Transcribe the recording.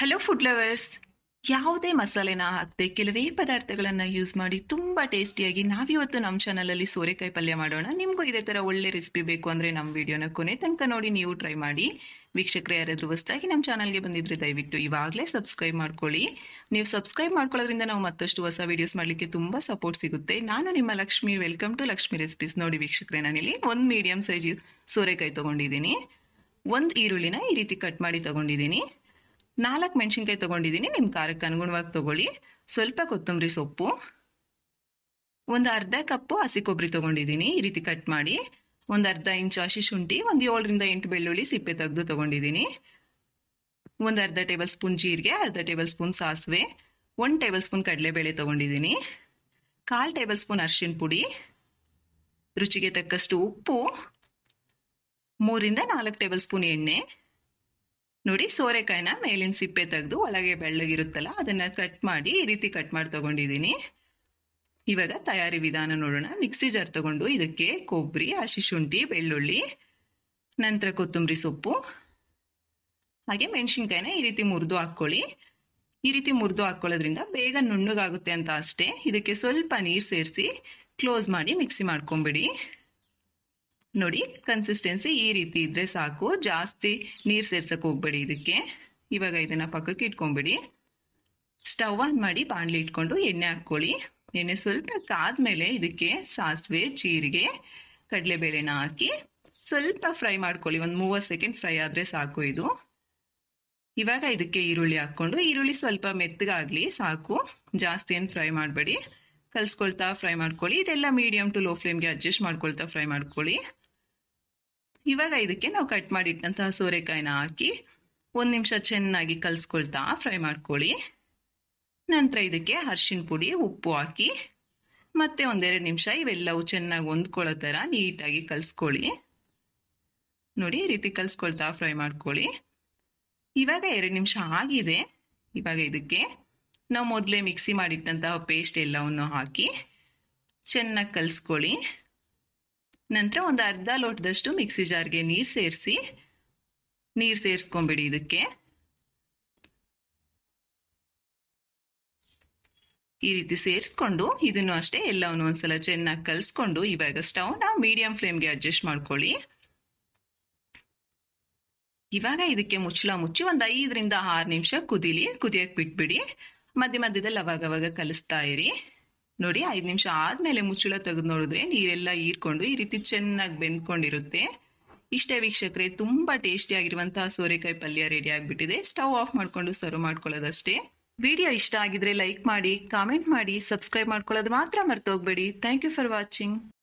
hello food lovers ಯಾವುದೇ ಮಸಾಲೆನ ಹಾಕದೆ ಕೆಲವೇ ಪದಾರ್ಥಗಳನ್ನು ಯೂಸ್ ಮಾಡಿ ತುಂಬಾ ಟೇಸ್ಟಿಯಾಗಿ ನಾವಿವತ್ತು ನಮ್ಮ ಚಾನಲಲ್ಲಿ ಸೋರೆಕಾಯಿ ಪಲ್ಯ ಮಾಡೋಣ ನಿಮ್ಗೂ ಇದೇ ತರ ಒಳ್ಳೆ ರೆಸಿಪಿ ಬೇಕು ಅಂದ್ರೆ ನಮ್ಮ ವಿಡಿಯೋನ ಕೊನೆ ತನಕ ನೋಡಿ ನೀವು ಟ್ರೈ ಮಾಡಿ ವೀಕ್ಷಕರ ಯಾರಾದ್ರೂ ಹೊಸದಾಗಿ ನಮ್ಮ ಚಾನಲ್ಗೆ ಬಂದಿದ್ರೆ ದಯವಿಟ್ಟು ಇವಾಗಲೇ ಸಬ್ಸ್ಕ್ರೈಬ್ ಮಾಡ್ಕೊಳ್ಳಿ ನೀವು ಸಬ್ಸ್ಕ್ರೈಬ್ ಮಾಡ್ಕೊಳ್ಳೋದ್ರಿಂದ ನಾವು ಮತ್ತಷ್ಟು ಹೊಸ ವಿಡಿಯೋಸ್ ಮಾಡಲಿಕ್ಕೆ ತುಂಬಾ ಸಪೋರ್ಟ್ ಸಿಗುತ್ತೆ ನಾನು ನಿಮ್ಮ Lakshmi welcome to Lakshmi recipes ನೋಡಿ ವೀಕ್ಷಕರೇ ನಾನಿಲ್ಲಿ ಒಂದು ಮೀಡಿಯಂ ಸೈಜ್ ಸೋರೆಕಾಯಿ ತಗೊಂಡಿದ್ದೀನಿ ಒಂದು ಈರುಳ್ಳಿನ ಈ ರೀತಿ ಕಟ್ ಮಾಡಿ ತಗೊಂಡಿದ್ದೀನಿ ನಾಲ್ಕು ಮೆಣಸಿನ್ಕಾಯಿ ತಗೊಂಡಿದ್ದೀನಿ ನಿಮ್ಮ ಖಾರಕ್ಕೆ ಅನುಗುಣವಾಗಿ ತಗೊಳ್ಳಿ ಸ್ವಲ್ಪ ಕೊತ್ತಂಬರಿ ಸೊಪ್ಪು ಒಂದು ಅರ್ಧ ಕಪ್ಪು ಹಸಿ ಕೊಬ್ಬರಿ ತೊಗೊಂಡಿದ್ದೀನಿ ಈ ರೀತಿ ಕಟ್ ಮಾಡಿ ಒಂದು ಅರ್ಧ ಇಂಚು ಹಸಿ ಶುಂಠಿ ಒಂದು ಏಳರಿಂದ ಎಂಟು ಬೆಳ್ಳುಳ್ಳಿ ಸಿಪ್ಪೆ ತೆಗೆದು ತಗೊಂಡಿದ್ದೀನಿ ಒಂದು ಅರ್ಧ ಟೇಬಲ್ ಸ್ಪೂನ್ ಜೀರಿಗೆ ಅರ್ಧ ಟೇಬಲ್ ಸ್ಪೂನ್ ಸಾಸಿವೆ ಒಂದು ಟೇಬಲ್ ಸ್ಪೂನ್ ಕಡಲೆಬೇಳೆ ತೊಗೊಂಡಿದ್ದೀನಿ ಕಾಲು ಟೇಬಲ್ ಸ್ಪೂನ್ ಅರ್ಶಿಣ ಪುಡಿ ರುಚಿಗೆ ತಕ್ಕಷ್ಟು ಉಪ್ಪು ಮೂರಿಂದ ನಾಲ್ಕು ಟೇಬಲ್ ಸ್ಪೂನ್ ಎಣ್ಣೆ ನೋಡಿ ಸೋರೆಕಾಯಿನ ಮೇಲಿನ ಸಿಪ್ಪೆ ತೆಗೆದು ಒಳಗೆ ಬೆಳ್ಳಗಿರುತ್ತಲ್ಲ ಅದನ್ನ ಕಟ್ ಮಾಡಿ ಈ ರೀತಿ ಕಟ್ ಮಾಡಿ ತಗೊಂಡಿದ್ದೀನಿ ಇವಾಗ ತಯಾರಿ ವಿಧಾನ ನೋಡೋಣ ಮಿಕ್ಸಿ ಜಾರ್ ತಗೊಂಡು ಇದಕ್ಕೆ ಕೊಬ್ಬರಿ ಹಸಿ ಶುಂಠಿ ಬೆಳ್ಳುಳ್ಳಿ ನಂತರ ಕೊತ್ತಂಬರಿ ಸೊಪ್ಪು ಹಾಗೆ ಮೆಣಸಿನ್ಕಾಯಿನ ಈ ರೀತಿ ಮುರಿದು ಹಾಕ್ಕೊಳ್ಳಿ ಈ ರೀತಿ ಮುರಿದು ಹಾಕೊಳ್ಳೋದ್ರಿಂದ ಬೇಗ ನುಣ್ಣಗಾಗುತ್ತೆ ಅಂತ ಅಷ್ಟೇ ಇದಕ್ಕೆ ಸ್ವಲ್ಪ ನೀರು ಸೇರಿಸಿ ಕ್ಲೋಸ್ ಮಾಡಿ ಮಿಕ್ಸಿ ಮಾಡ್ಕೊಂಬಿಡಿ ನೋಡಿ ಕನ್ಸಿಸ್ಟೆನ್ಸಿ ಈ ರೀತಿ ಇದ್ರೆ ಸಾಕು ಜಾಸ್ತಿ ನೀರು ಸೇರ್ಸಕ್ ಹೋಗ್ಬೇಡಿ ಇದಕ್ಕೆ ಇವಾಗ ಇದನ್ನ ಪಕ್ಕಕ್ಕೆ ಇಟ್ಕೊಂಡ್ಬಿಡಿ ಸ್ಟವ್ ಆನ್ ಮಾಡಿ ಬಾಣಲಿ ಇಟ್ಕೊಂಡು ಎಣ್ಣೆ ಹಾಕ್ಕೊಳ್ಳಿ ಎಣ್ಣೆ ಸ್ವಲ್ಪ ಕಾದ್ಮೇಲೆ ಇದಕ್ಕೆ ಸಾಸಿವೆ ಜೀರಿಗೆ ಕಡಲೆಬೇಳೆನ ಹಾಕಿ ಸ್ವಲ್ಪ ಫ್ರೈ ಮಾಡ್ಕೊಳ್ಳಿ ಒಂದು ಮೂವತ್ತು ಸೆಕೆಂಡ್ ಫ್ರೈ ಆದರೆ ಸಾಕು ಇದು ಇವಾಗ ಇದಕ್ಕೆ ಈರುಳ್ಳಿ ಹಾಕ್ಕೊಂಡು ಈರುಳ್ಳಿ ಸ್ವಲ್ಪ ಮೆತ್ತಗಾಗ್ಲಿ ಸಾಕು ಜಾಸ್ತಿ ಏನು ಫ್ರೈ ಮಾಡಬೇಡಿ ಕಲ್ಸ್ಕೊಳ್ತಾ ಫ್ರೈ ಮಾಡ್ಕೊಳ್ಳಿ ಇದೆಲ್ಲ ಮೀಡಿಯಮ್ ಟು ಲೋ ಫ್ಲೇಮ್ಗೆ ಅಡ್ಜಸ್ಟ್ ಮಾಡ್ಕೊಳ್ತಾ ಫ್ರೈ ಮಾಡ್ಕೊಳ್ಳಿ ಇವಾಗ ಇದಕ್ಕೆ ನಾವು ಕಟ್ ಮಾಡಿಟ್ಟಂತಹ ಸೋರೆಕಾಯಿನ ಹಾಕಿ ಒಂದು ನಿಮಿಷ ಚೆನ್ನಾಗಿ ಕಲ್ಸ್ಕೊಳ್ತಾ ಫ್ರೈ ಮಾಡ್ಕೊಳ್ಳಿ ನಂತರ ಇದಕ್ಕೆ ಅರ್ಶಿನ ಪುಡಿ ಉಪ್ಪು ಹಾಕಿ ಮತ್ತೆ ಒಂದೆರಡು ನಿಮಿಷ ಇವೆಲ್ಲವೂ ಚೆನ್ನಾಗಿ ಹೊಂದ್ಕೊಳ್ಳೋ ಥರ ನೀಟಾಗಿ ಕಲ್ಸ್ಕೊಳ್ಳಿ ನೋಡಿ ಈ ರೀತಿ ಕಲ್ಸ್ಕೊಳ್ತಾ ಫ್ರೈ ಮಾಡ್ಕೊಳ್ಳಿ ಇವಾಗ ಎರಡು ನಿಮಿಷ ಆಗಿದೆ ಇವಾಗ ಇದಕ್ಕೆ ನಾವು ಮೊದಲೇ ಮಿಕ್ಸಿ ಮಾಡಿಟ್ಟಂತಹ ಪೇಸ್ಟ್ ಎಲ್ಲವನ್ನು ಹಾಕಿ ಚೆನ್ನಾಗಿ ಕಲಿಸ್ಕೊಳ್ಳಿ ನಂತರ ಒಂದು ಅರ್ಧ ಲೋಟದಷ್ಟು ಮಿಕ್ಸಿ ಜಾರ್ಗೆ ನೀರು ಸೇರಿಸಿ ನೀರು ಸೇರಿಸ್ಕೊಂಬಿಡಿ ಇದಕ್ಕೆ ಈ ರೀತಿ ಸೇರಿಸ್ಕೊಂಡು ಇದನ್ನು ಅಷ್ಟೇ ಎಲ್ಲವನ್ನು ಒಂದ್ಸಲ ಚೆನ್ನಾಗಿ ಕಲಿಸ್ಕೊಂಡು ಇವಾಗ ನಾವು ಮೀಡಿಯಂ ಫ್ಲೇಮ್ಗೆ ಅಡ್ಜಸ್ಟ್ ಮಾಡ್ಕೊಳ್ಳಿ ಇವಾಗ ಇದಕ್ಕೆ ಮುಚ್ಚಳ ಮುಚ್ಚಿ ಒಂದು ಐದರಿಂದ ಆರು ನಿಮಿಷ ಕುದಿಲಿ ಕುದಿಯಕ್ಕೆ ಬಿಟ್ಬಿಡಿ ಮಧ್ಯೆ ಮಧ್ಯದಲ್ಲಿ ಅವಾಗ ಕಲಿಸ್ತಾ ಇರಿ ನೋಡಿ ಐದು ನಿಮಿಷ ಆದ್ಮೇಲೆ ಮುಚ್ಚಳ ತೆಗೆದು ನೋಡಿದ್ರೆ ನೀರೆಲ್ಲ ಹೀರ್ಕೊಂಡು ಈ ರೀತಿ ಚೆನ್ನಾಗಿ ಬೆಂದ್ಕೊಂಡಿರುತ್ತೆ ಇಷ್ಟೇ ವೀಕ್ಷಕ್ರೆ ತುಂಬಾ ಟೇಸ್ಟಿ ಆಗಿರುವಂತಹ ಸೋರೆಕಾಯಿ ಪಲ್ಯ ರೆಡಿ ಆಗ್ಬಿಟ್ಟಿದೆ ಸ್ಟವ್ ಆಫ್ ಮಾಡ್ಕೊಂಡು ಸರ್ವ್ ಮಾಡ್ಕೊಳ್ಳೋದಷ್ಟೇ ವಿಡಿಯೋ ಇಷ್ಟ ಆಗಿದ್ರೆ ಲೈಕ್ ಮಾಡಿ ಕಾಮೆಂಟ್ ಮಾಡಿ ಸಬ್ಸ್ಕ್ರೈಬ್ ಮಾಡ್ಕೊಳ್ಳೋದು ಮಾತ್ರ ಮರ್ತೋಗ್ಬೇಡಿ ಥ್ಯಾಂಕ್ ಯು ಫಾರ್ ವಾಚಿಂಗ್